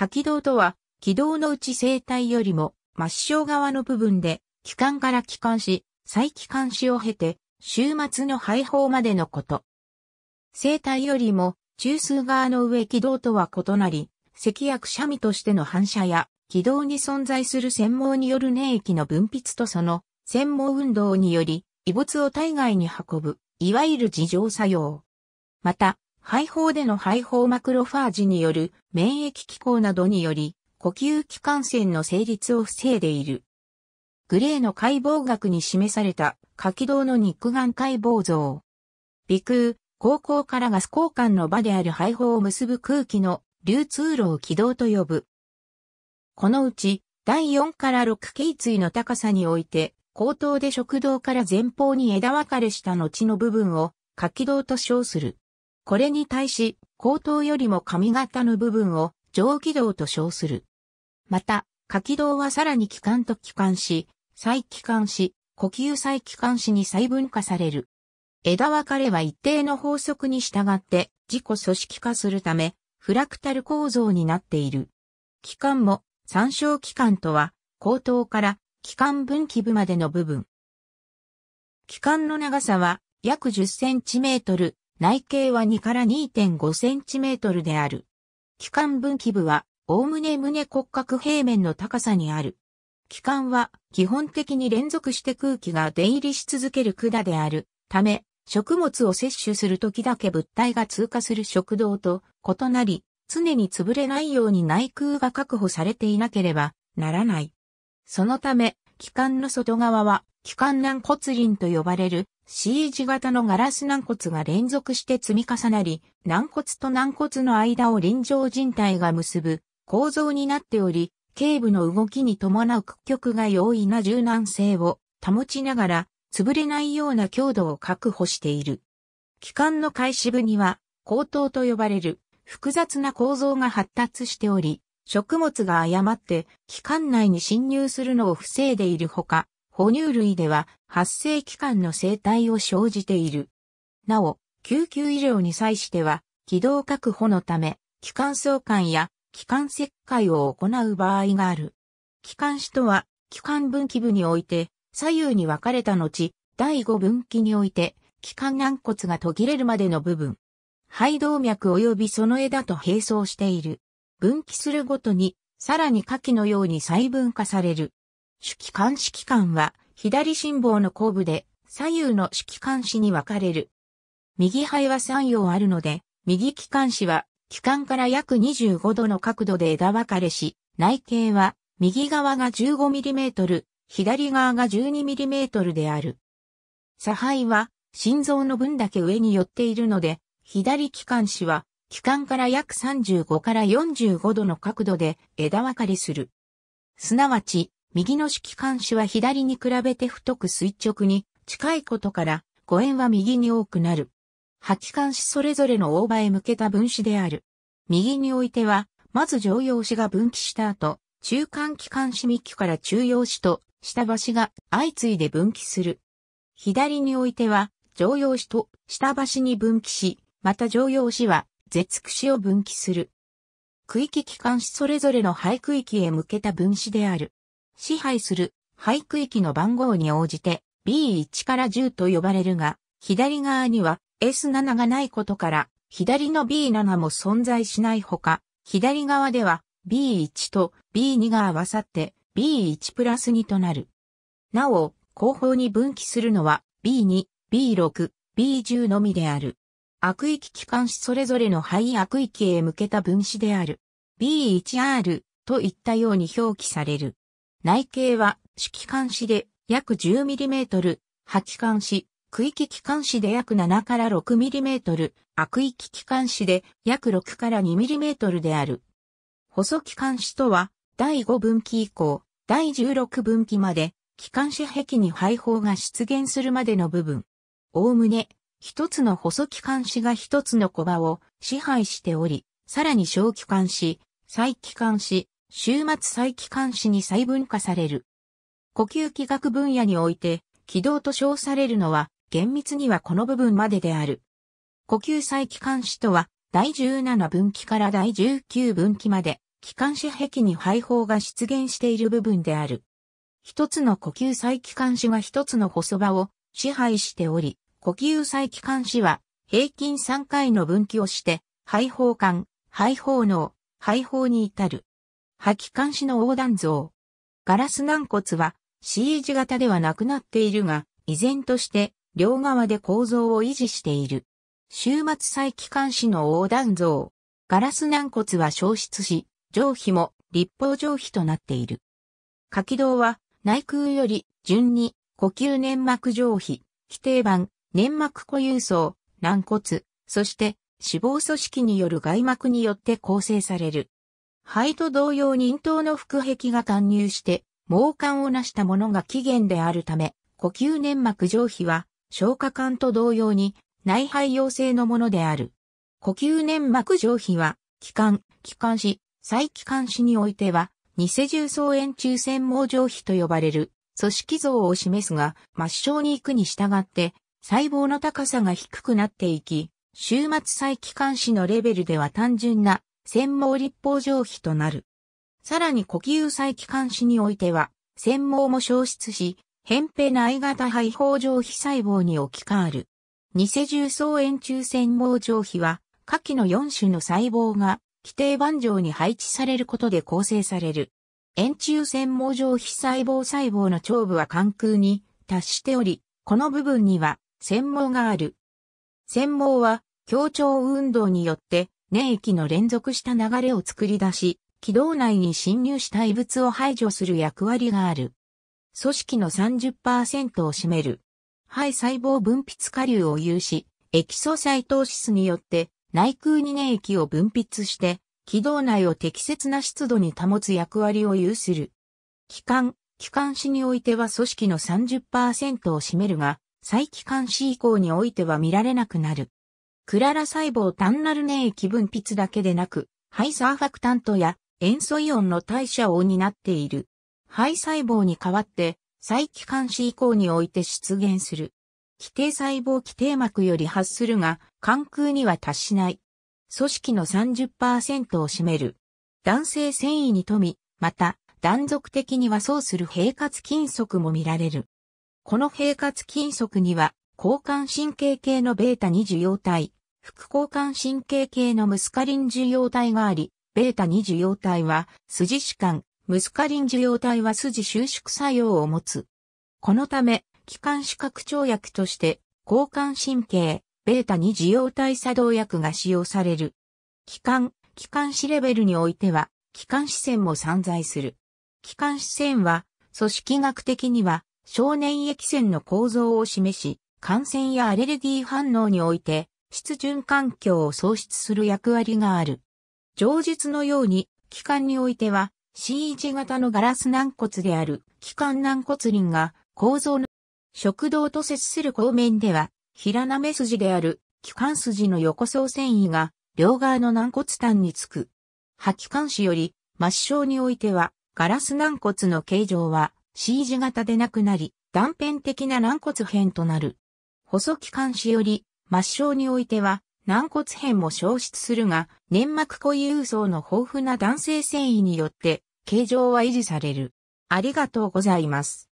下気道とは、気道のうち生体よりも、末梢側の部分で、気管から気管し、再気管しを経て、終末の排放までのこと。生体よりも、中枢側の上気道とは異なり、赤薬シャミとしての反射や、気道に存在する繊毛による粘液の分泌とその、繊毛運動により、異物を体外に運ぶ、いわゆる自浄作用。また、肺胞での肺胞マクロファージによる免疫機構などにより、呼吸器感染の成立を防いでいる。グレーの解剖学に示された気道の肉眼解剖像。鼻腔、高校からガス交換の場である肺胞を結ぶ空気の流通路を気道と呼ぶ。このうち、第4から6頸椎の高さにおいて、後頭で食道から前方に枝分かれした後の部分を、下気道と称する。これに対し、後頭よりも髪型の部分を上気道と称する。また、下気道はさらに気管と気管支、再気管し、呼吸再気管しに細分化される。枝分かれは一定の法則に従って自己組織化するため、フラクタル構造になっている。気管も参照気管とは、後頭から気管分岐部までの部分。気管の長さは約10センチメートル、内径は2から2.5センチメートルである。気管分岐部は、おおむね胸骨格平面の高さにある。気管は、基本的に連続して空気が出入りし続ける管である。ため、食物を摂取するときだけ物体が通過する食道と異なり、常に潰れないように内空が確保されていなければならない。そのため、気管の外側は気管軟骨輪と呼ばれる C 字型のガラス軟骨が連続して積み重なり、軟骨と軟骨の間を臨場人体が結ぶ構造になっており、頸部の動きに伴う屈曲が容易な柔軟性を保ちながら、潰れないような強度を確保している。気管の開始部には、口頭と呼ばれる複雑な構造が発達しており、食物が誤って器官内に侵入するのを防いでいるほか、哺乳類では発生期間の生態を生じている。なお、救急医療に際しては、気道確保のため、気管相関や気管切開を行う場合がある。気管支とは、気管分岐部において、左右に分かれた後、第5分岐において、気管軟骨が途切れるまでの部分。肺動脈及びその枝と並走している。分岐するごとに、さらに下記のように細分化される。主機関子機関は左心房の後部で左右の指機関子に分かれる。右肺は三葉あるので、右機関子は機関から約25度の角度で枝分かれし、内径は右側が 15mm、左側が 12mm である。左肺は心臓の分だけ上に寄っているので、左機関支は機関から約35から45度の角度で枝分かれする。すなわち、右の指揮官子は左に比べて太く垂直に近いことから誤円は右に多くなる。破棄管子それぞれの大場へ向けた分子である。右においては、まず常用子が分岐した後、中間気管子幹から中用子と下橋が相次いで分岐する。左においては、常用子と下橋に分岐し、また常用子は絶串を分岐する。区域気管子それぞれの肺区域へ向けた分子である。支配する廃区域の番号に応じて B1 から10と呼ばれるが、左側には S7 がないことから、左の B7 も存在しないほか、左側では B1 と B2 が合わさって B1 プラス2となる。なお、後方に分岐するのは B2、B6、B10 のみである。悪域機関士それぞれの肺悪域へ向けた分子である。B1R といったように表記される。内径は指揮管子で約 10mm、破棄管子、区域機関子で約7から 6mm、悪域機関子で約6から 2mm である。細機関子とは、第5分岐以降、第16分岐まで、機関子壁に配方が出現するまでの部分。おおむね、一つの細機関子が一つのコバを支配しており、さらに小機関子、再機関子、終末再帰還子に細分化される。呼吸器学分野において、軌道と称されるのは、厳密にはこの部分までである。呼吸再帰還子とは、第17分岐から第19分岐まで、気管支壁に肺胞が出現している部分である。一つの呼吸再帰還子が一つの細場を支配しており、呼吸再帰還子は平均3回の分岐をして、肺胞管、肺胞脳、肺胞に至る。破棄監視の横断像。ガラス軟骨は C 字型ではなくなっているが、依然として両側で構造を維持している。終末再帰関視の横断像。ガラス軟骨は消失し、上皮も立方上皮となっている。下気道は内腔より順に呼吸粘膜上皮、規定板、粘膜固有層、軟骨、そして脂肪組織による外膜によって構成される。肺と同様に咽頭の腹壁が単入して、毛管を成したものが起源であるため、呼吸粘膜上皮は消化管と同様に内肺陽性のものである。呼吸粘膜上皮は気管、気管支、再気管支においては、偽重層炎中線毛上皮と呼ばれる組織像を示すが、末梢に行くに従って細胞の高さが低くなっていき、終末再気管支のレベルでは単純な専門立法上皮となる。さらに呼吸細気管誌においては、専門も消失し、扁平内型肺胞上皮細胞に置き換わる。偽重層円柱繊毛上皮は、下記の4種の細胞が、規定盤上に配置されることで構成される。円柱繊毛上皮細胞細胞の頂部は関空に達しており、この部分には、繊毛がある。繊毛は、協調運動によって粘液の連続した流れを作り出し、軌道内に侵入した異物を排除する役割がある。組織の30%を占める。肺細胞分泌下流を有し、エキソサイトーシスによって内空に粘液を分泌して、軌道内を適切な湿度に保つ役割を有する。気管、気管支においては組織の30%を占めるが、再気管支以降においては見られなくなる。クララ細胞単なる粘液分泌だけでなく、肺サーファクタントや塩素イオンの代謝を担っている。肺細胞に代わって、再帰還子以降において出現する。規定細胞規定膜より発するが、関空には達しない。組織の30%を占める。男性繊維に富み、また、断続的に和装する平滑筋束も見られる。この平滑筋束には、交感神経系のベータ2受容体、副交感神経系のムスカリン受容体があり、ベータ2受容体は筋弛緩、ムスカリン受容体は筋収縮作用を持つ。このため、気管支拡張薬として、交感神経、ベータ2受容体作動薬が使用される。気管、気管支レベルにおいては、気管支線も散在する。気管支線は、組織学的には、少年液腺の構造を示し、感染やアレルギー反応において、湿潤環境を創出する役割がある。上述のように、気管においては、C1 型のガラス軟骨である気管軟骨輪が構造の食道と接する後面では、平なめ筋である気管筋の横層繊維が両側の軟骨端につく。破気管子より末梢においては、ガラス軟骨の形状は C 字型でなくなり、断片的な軟骨片となる。細木監視より、末梢においては、軟骨片も消失するが、粘膜固有層の豊富な弾性繊維によって、形状は維持される。ありがとうございます。